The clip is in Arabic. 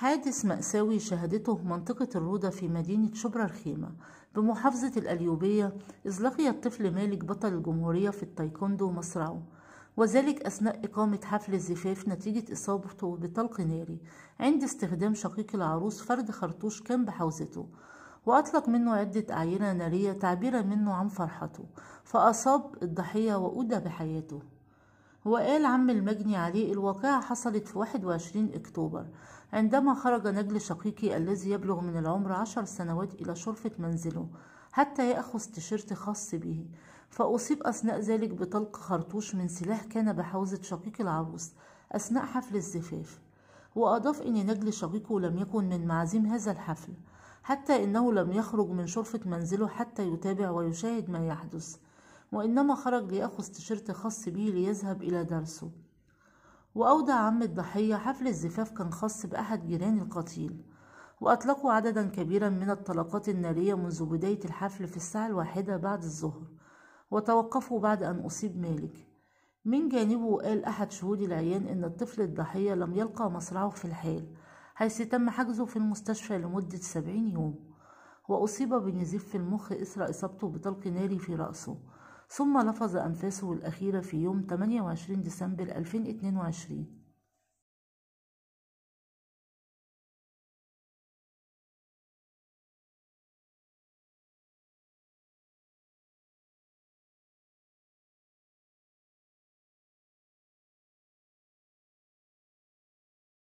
حادث مأساوي شهدته منطقة الروضة في مدينة شبرا الخيمة بمحافظة الأليوبية إذ لقي الطفل مالك بطل الجمهورية في التايكوندو مصرعه وذلك أثناء إقامة حفل الزفاف نتيجة إصابته بطلق ناري عند استخدام شقيق العروس فرد خرطوش كان بحوزته وأطلق منه عدة أعينة نارية تعبيرا منه عن فرحته فأصاب الضحية وأودى بحياته هو قال عم المجني عليه الواقعة حصلت في 21 أكتوبر عندما خرج نجل شقيقي الذي يبلغ من العمر عشر سنوات إلى شرفة منزله حتى يأخذ تيشيرت خاص به فأصيب أثناء ذلك بطلق خرطوش من سلاح كان بحوزة شقيق العروس أثناء حفل الزفاف وأضاف إن نجل شقيقه لم يكن من معازيم هذا الحفل حتى إنه لم يخرج من شرفة منزله حتى يتابع ويشاهد ما يحدث وإنما خرج ليأخذ تيشيرت خاص بيه ليذهب إلى درسه وأودع عم الضحية حفل الزفاف كان خاص بأحد جيران القتيل وأطلقوا عددا كبيرا من الطلقات النارية منذ بداية الحفل في الساعة الواحدة بعد الظهر وتوقفوا بعد أن أصيب مالك من جانبه قال أحد شهود العيان إن الطفل الضحية لم يلقى مصرعه في الحال حيث تم حجزه في المستشفى لمدة سبعين يوم وأصيب بنزيف في المخ إثر إصابته بطلق ناري في رأسه ثم لفظ أنفاسه الأخيرة في يوم 28 ديسمبر 2022